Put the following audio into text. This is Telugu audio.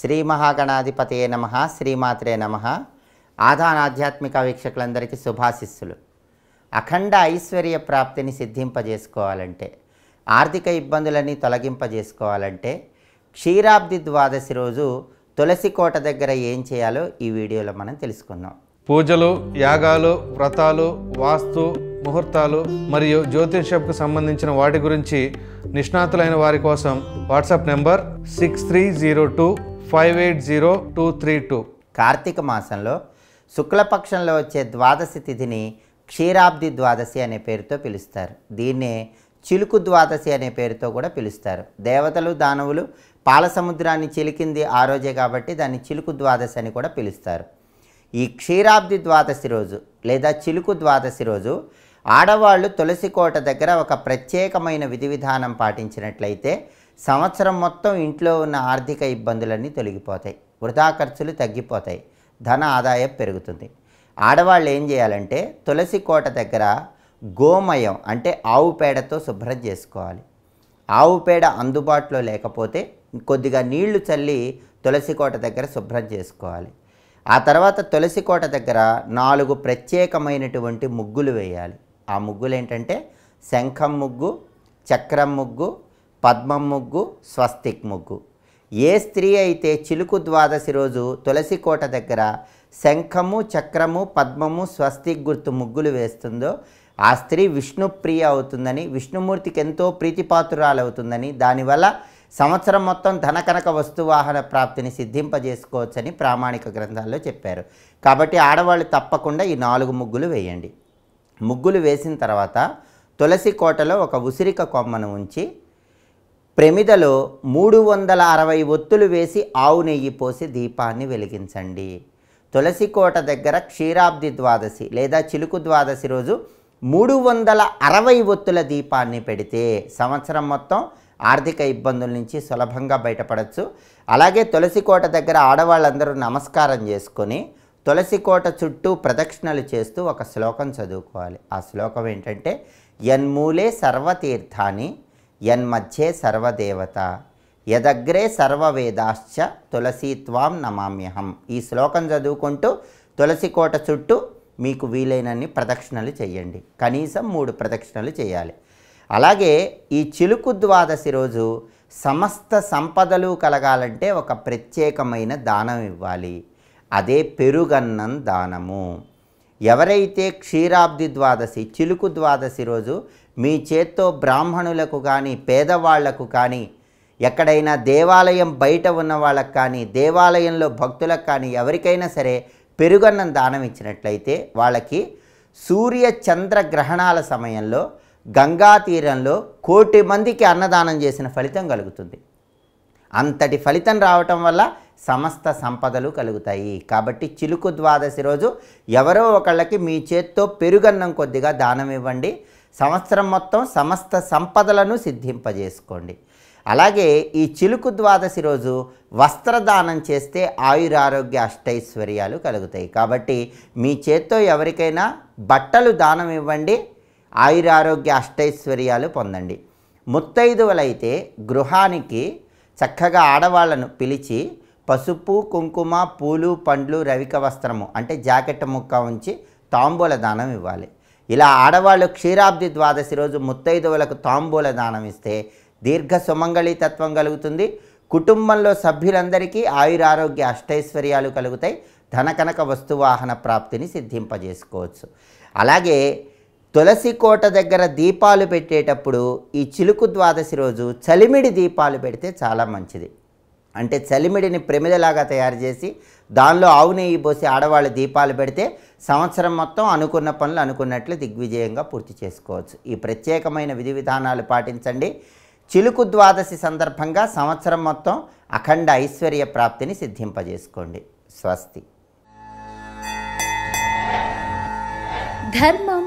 శ్రీ మహాగణాధిపతియే నమ శ్రీమాత్రే నమ ఆధ్యాత్మిక వీక్షకులందరికీ శుభాశిస్సులు అఖండ ఐశ్వర్య ప్రాప్తిని సిద్ధింపజేసుకోవాలంటే ఆర్థిక ఇబ్బందులని తొలగింపజేసుకోవాలంటే క్షీరాబ్ది ద్వాదశి రోజు తులసి కోట దగ్గర ఏం చేయాలో ఈ వీడియోలో మనం తెలుసుకుందాం పూజలు యాగాలు వ్రతాలు వాస్తు ముహూర్తాలు మరియు జ్యోతిషంకు సంబంధించిన వాటి గురించి నిష్ణాతులైన వారి కోసం WhatsApp number six three zero two five eight zero two three two కార్తీక మాసంలో శుక్లపక్షంలో వచ్చే ద్వాదశి తిథిని క్షీరాబ్ది ద్వాదశి అనే పేరుతో పిలుస్తారు దీన్నే చిలుకు ద్వాదశి అనే పేరుతో కూడా పిలుస్తారు దేవతలు దానవులు పాల సముద్రాన్ని చిలికింది ఆ రోజే కాబట్టి దాన్ని చిలుకు ద్వాదశి అని కూడా పిలుస్తారు ఈ క్షీరాబ్ది ద్వాదశి రోజు లేదా చిలుకు ద్వాదశి రోజు ఆడవాళ్ళు తులసి కోట దగ్గర ఒక ప్రత్యేకమైన విధి విధానం పాటించినట్లయితే సంవత్సరం మొత్తం ఇంట్లో ఉన్న ఆర్థిక ఇబ్బందులన్నీ తొలగిపోతాయి వృధా ఖర్చులు తగ్గిపోతాయి ధన ఆదాయం పెరుగుతుంది ఆడవాళ్ళు ఏం చేయాలంటే తులసి కోట దగ్గర గోమయం అంటే ఆవు పేడతో శుభ్రం చేసుకోవాలి ఆవు పేడ అందుబాటులో లేకపోతే కొద్దిగా నీళ్లు చల్లి తులసి కోట దగ్గర శుభ్రం చేసుకోవాలి ఆ తర్వాత తులసి కోట దగ్గర నాలుగు ప్రత్యేకమైనటువంటి ముగ్గులు వేయాలి ఆ ముగ్గులు ఏంటంటే శంఖం ముగ్గు చక్రం ముగ్గు పద్మం ముగ్గు స్వస్తిక్ ముగ్గు ఏ స్త్రీ అయితే చిలుకు ద్వాదశి రోజు తులసి కోట దగ్గర శంఖము చక్రము పద్మము స్వస్తిక్ గుర్తు ముగ్గులు వేస్తుందో ఆ స్త్రీ విష్ణు ప్రియ అవుతుందని విష్ణుమూర్తికి ఎంతో ప్రీతిపాత్రురాలవుతుందని దానివల్ల సంవత్సరం మొత్తం ధనకనక వస్తువాహన ప్రాప్తిని సిద్ధింపజేసుకోవచ్చని ప్రామాణిక గ్రంథాల్లో చెప్పారు కాబట్టి ఆడవాళ్ళు తప్పకుండా ఈ నాలుగు ముగ్గులు వేయండి ముగ్గులు వేసిన తర్వాత తులసి కోటలో ఒక ఉసిరిక కొమ్మను ఉంచి ప్రమిదలో మూడు వందల అరవై ఒత్తులు వేసి ఆవు నెయ్యి పోసి దీపాన్ని వెలిగించండి తులసికోట దగ్గర క్షీరాబ్ది ద్వాదశి లేదా చిలుకు ద్వాదశి రోజు మూడు వందల అరవై ఒత్తుల దీపాన్ని పెడితే సంవత్సరం మొత్తం ఆర్థిక ఇబ్బందుల నుంచి సులభంగా బయటపడవచ్చు అలాగే తులసికోట దగ్గర ఆడవాళ్ళందరూ నమస్కారం చేసుకొని తులసికోట చుట్టూ ప్రదక్షిణలు చేస్తూ ఒక శ్లోకం చదువుకోవాలి ఆ శ్లోకం ఏంటంటే యన్మూలే సర్వతీర్థాన్ని యన్మధ్యే సర్వదేవత యదగ్రే సర్వవేదాశ్చ తులసి త్వాం నమామ్యహం ఈ శ్లోకం చదువుకుంటూ తులసి కోట చుట్టూ మీకు వీలైనన్ని ప్రదక్షిణలు చేయండి కనీసం మూడు ప్రదక్షిణలు చేయాలి అలాగే ఈ చిలుకు ద్వాదశి రోజు సమస్త సంపదలు కలగాలంటే ఒక ప్రత్యేకమైన దానం ఇవ్వాలి అదే పెరుగన్నం దానము ఎవరైతే క్షీరాబ్ది ద్వాదశి చిలుకు ద్వాదశి రోజు మీ చేత్తో బ్రాహ్మణులకు కానీ పేదవాళ్లకు కానీ ఎక్కడైనా దేవాలయం బయట ఉన్న వాళ్ళకు కానీ దేవాలయంలో భక్తులకు కానీ ఎవరికైనా సరే పెరుగన్నం దానం ఇచ్చినట్లయితే వాళ్ళకి సూర్య చంద్ర గ్రహణాల సమయంలో గంగా తీరంలో కోటి మందికి అన్నదానం చేసిన ఫలితం కలుగుతుంది అంతటి ఫలితం రావటం వల్ల సమస్త సంపదలు కలుగుతాయి కాబట్టి చిలుకు ద్వాదశి రోజు ఎవరో ఒకళ్ళకి మీ చేత్తో పెరుగన్నం కొద్దిగా దానం ఇవ్వండి సంవత్సరం మొత్తం సమస్త సంపదలను సిద్ధింపజేసుకోండి అలాగే ఈ చిలుకు ద్వాదశి రోజు వస్త్రదానం చేస్తే ఆయురారోగ్య అష్టైశ్వర్యాలు కలుగుతాయి కాబట్టి మీ చేత్తో ఎవరికైనా బట్టలు దానం ఇవ్వండి ఆయురారోగ్య అష్టైశ్వర్యాలు పొందండి ముత్తైదువలైతే గృహానికి చక్కగా ఆడవాళ్లను పిలిచి పసుపు కుంకుమ పూలు పండ్లు రవిక వస్త్రము అంటే జాకెట్ ముక్క ఉంచి తాంబూల దానం ఇవ్వాలి ఇలా ఆడవాళ్ళు క్షీరాబ్ది ద్వాదశి రోజు ముత్తైదువులకు తాంబూల దానం ఇస్తే దీర్ఘ సుమంగళితత్వం కలుగుతుంది కుటుంబంలో సభ్యులందరికీ ఆయురారోగ్య అష్టైశ్వర్యాలు కలుగుతాయి ధనకనక వస్తువాహన ప్రాప్తిని సిద్ధింపజేసుకోవచ్చు అలాగే తులసి కోట దగ్గర దీపాలు పెట్టేటప్పుడు ఈ చిలుకు ద్వాదశి రోజు చలిమిడి దీపాలు పెడితే చాలా మంచిది అంటే చలిమిడిని ప్రమిదలాగా తయారు చేసి దానిలో ఆవు నెయ్యి పోసి ఆడవాళ్ళు దీపాలు పెడితే సంవత్సరం మొత్తం అనుకున్న పనులు అనుకున్నట్లు దిగ్విజయంగా పూర్తి చేసుకోవచ్చు ఈ ప్రత్యేకమైన విధి విధానాలు పాటించండి చిలుకు ద్వాదశి సందర్భంగా సంవత్సరం మొత్తం అఖండ ఐశ్వర్య ప్రాప్తిని సిద్ధింపజేసుకోండి స్వస్తి ధర్మం